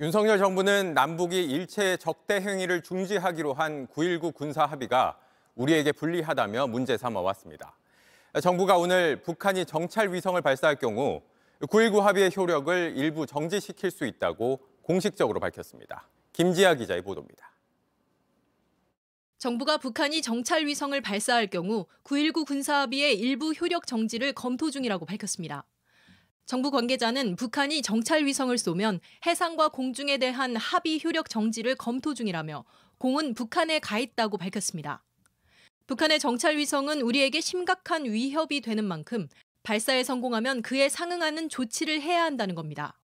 윤석열 정부는 남북이 일체 의 적대 행위를 중지하기로 한 9.19 군사 합의가 우리에게 불리하다며 문제 삼아 왔습니다. 정부가 오늘 북한이 정찰 위성을 발사할 경우 9.19 합의의 효력을 일부 정지시킬 수 있다고 공식적으로 밝혔습니다. 김지아 기자의 보도입니다. 정부가 북한이 정찰 위성을 발사할 경우 9.19 군사합의의 일부 효력 정지를 검토 중이라고 밝혔습니다. 정부 관계자는 북한이 정찰 위성을 쏘면 해상과 공중에 대한 합의 효력 정지를 검토 중이라며 공은 북한에 가 있다고 밝혔습니다. 북한의 정찰 위성은 우리에게 심각한 위협이 되는 만큼 발사에 성공하면 그에 상응하는 조치를 해야 한다는 겁니다.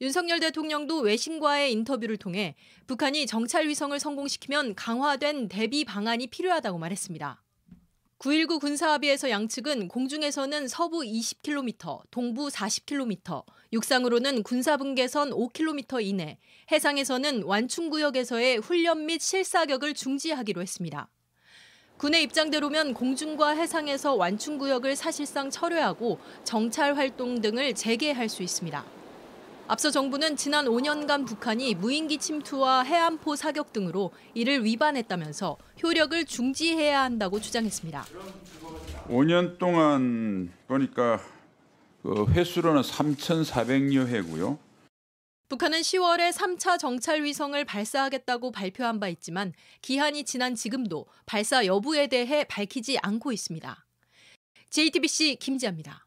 윤석열 대통령도 외신과의 인터뷰를 통해 북한이 정찰 위성을 성공시키면 강화된 대비 방안이 필요하다고 말했습니다. 9.19 군사합의에서 양측은 공중에서는 서부 20km, 동부 40km, 육상으로는 군사분계선 5km 이내, 해상에서는 완충구역에서의 훈련 및 실사격을 중지하기로 했습니다. 군의 입장대로면 공중과 해상에서 완충구역을 사실상 철회하고 정찰 활동 등을 재개할 수 있습니다. 앞서 정부는 지난 5년간 북한이 무인기 침투와 해안포 사격 등으로 이를 위반했다면서 효력을 중지해야 한다고 주장했습니다. 5년 동안 그니까그 횟수로는 3,400여 회고요. 북한은 10월에 3차 정찰 위성을 발사하겠다고 발표한 바 있지만 기한이 지난 지금도 발사 여부에 대해 밝히지 않고 있습니다. JTBC 김지아입니다.